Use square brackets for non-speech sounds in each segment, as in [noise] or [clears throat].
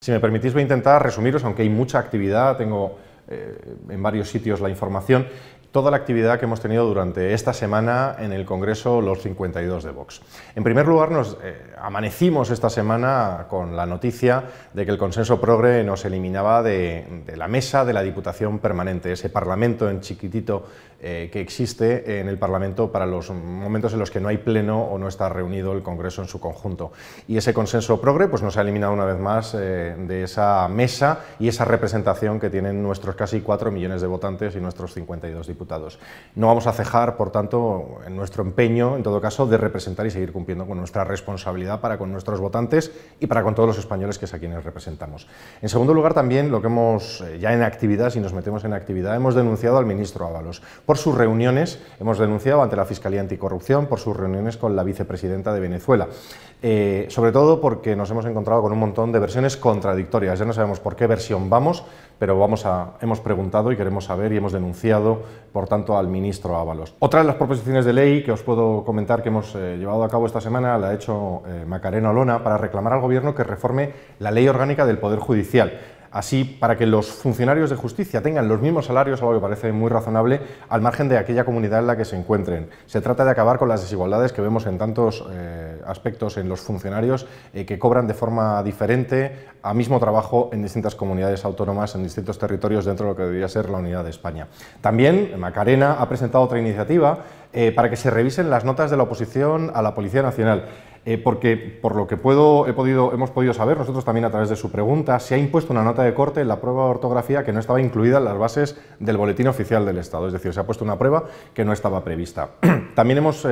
Si me permitís, voy a intentar resumiros, aunque hay mucha actividad, tengo eh, en varios sitios la información toda la actividad que hemos tenido durante esta semana en el Congreso Los 52 de Vox. En primer lugar, nos eh, amanecimos esta semana con la noticia de que el consenso progre nos eliminaba de, la mesa de la Diputación Permanente, ese parlamento en chiquitito eh, que existe en el Parlamento para los momentos en los que no hay pleno o no está reunido el Congreso en su conjunto. Y ese consenso progre pues, nos ha eliminado una vez más eh, de esa mesa y esa representación que tienen nuestros casi 4 millones de votantes y nuestros 52 diputados no vamos a cejar, por tanto, en nuestro empeño, en todo caso, de representar y seguir cumpliendo con nuestra responsabilidad para con nuestros votantes y para con todos los españoles que es a quienes representamos. En segundo lugar, también lo que hemos, eh, ya en actividad, si nos metemos en actividad, hemos denunciado al ministro Ábalos por sus reuniones, hemos denunciado ante la Fiscalía Anticorrupción por sus reuniones con la vicepresidenta de Venezuela. Eh, sobre todo porque nos hemos encontrado con un montón de versiones contradictorias. Ya no sabemos por qué versión vamos, pero vamos a, hemos preguntado y queremos saber y hemos denunciado por tanto, al ministro Ábalos. Otra de las proposiciones de ley que os puedo comentar que hemos eh, llevado a cabo esta semana la ha hecho eh, Macarena Olona para reclamar al Gobierno que reforme la ley orgánica del Poder Judicial. Así, para que los funcionarios de justicia tengan los mismos salarios, algo que parece muy razonable, al margen de aquella comunidad en la que se encuentren. Se trata de acabar con las desigualdades que vemos en tantos eh, aspectos en los funcionarios eh, que cobran de forma diferente a mismo trabajo en distintas comunidades autónomas, en distintos territorios dentro de lo que debería ser la unidad de España. También Macarena ha presentado otra iniciativa eh, para que se revisen las notas de la oposición a la Policía Nacional. Eh, porque por lo que puedo, he podido, hemos podido saber nosotros también a través de su pregunta, se ha impuesto una nota de corte en la prueba de ortografía que no estaba incluida en las bases del boletín oficial del Estado, es decir, se ha puesto una prueba que no estaba prevista. [clears throat] también hemos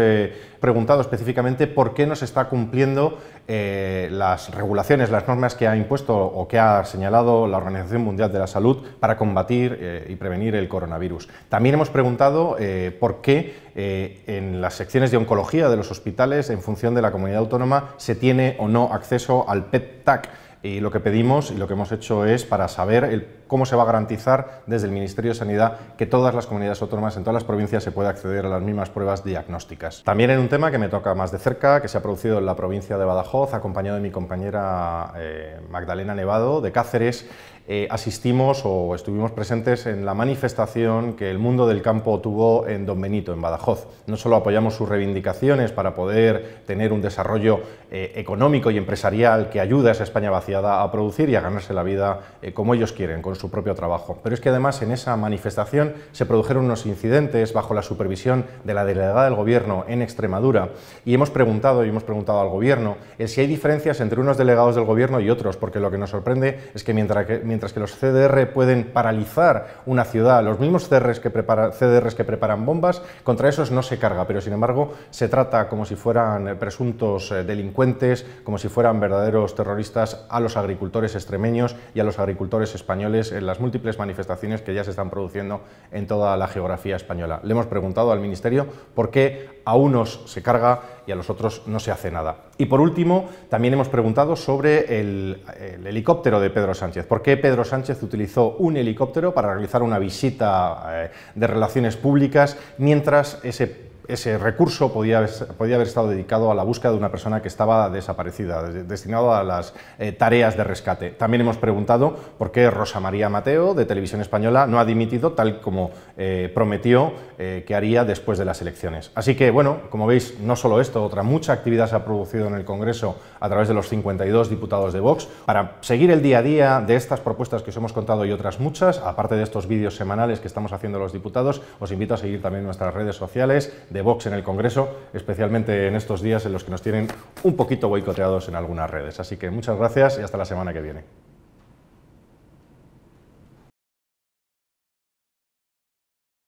preguntado específicamente por qué no se está cumpliendo eh, las regulaciones, las normas que ha impuesto o que ha señalado la Organización Mundial de la Salud para combatir eh, y prevenir el coronavirus. También hemos preguntado eh, por qué en las secciones de oncología de los hospitales, en función de la comunidad autónoma, se tiene o no acceso al PET-TAC. Y lo que pedimos y lo que hemos hecho es para saber el cómo se va a garantizar desde el Ministerio de Sanidad que todas las comunidades autónomas, en todas las provincias, se pueda acceder a las mismas pruebas diagnósticas. También en un tema que me toca más de cerca, que se ha producido en la provincia de Badajoz, acompañado de mi compañera eh, Magdalena Nevado de Cáceres, eh, asistimos o estuvimos presentes en la manifestación que el mundo del campo tuvo en Don Benito, en Badajoz. No solo apoyamos sus reivindicaciones para poder tener un desarrollo eh, económico y empresarial que ayude a esa España vaciada a producir y a ganarse la vida como ellos quieren, con propio trabajo. Pero es que además en esa manifestación se produjeron unos incidentes bajo la supervisión de la delegada del Gobierno en Extremadura y hemos preguntado y hemos preguntado al Gobierno si hay diferencias entre unos delegados del Gobierno y otros, porque lo que nos sorprende es que mientras que, mientras que los CDR pueden paralizar una ciudad, los mismos CDRs que, preparan CDRs que preparan bombas, contra esos no se carga, pero sin embargo se trata como si fueran eh, presuntos eh, delincuentes, como si fueran verdaderos terroristas a los agricultores extremeños y a los agricultores españoles en eh, las múltiples manifestaciones que ya se están produciendo en toda la geografía española. Le hemos preguntado al Ministerio por qué a unos se carga y a los otros no se hace nada. Y por último, también hemos preguntado sobre el, helicóptero de Pedro Sánchez. ¿Por qué Pedro Sánchez utilizó un helicóptero para realizar una visita eh, de relaciones públicas mientras ese ese recurso podía haber, podía haber, estado dedicado a la búsqueda de una persona que estaba desaparecida, destinado a las eh, tareas de rescate. También hemos preguntado por qué Rosa María Mateo, de Televisión Española, no ha dimitido tal como eh, prometió eh, que haría después de las elecciones. Así que, bueno, como veis, no solo esto, otra mucha actividad se ha producido en el Congreso a través de los 52 diputados de Vox. Para seguir el día a día de estas propuestas que os hemos contado y otras muchas, aparte de estos vídeos semanales que estamos haciendo los diputados, os invito a seguir también nuestras redes sociales de Vox en el Congreso, especialmente en estos días en los que nos tienen un poquito boicoteados en algunas redes. Así que muchas gracias y hasta la semana que viene.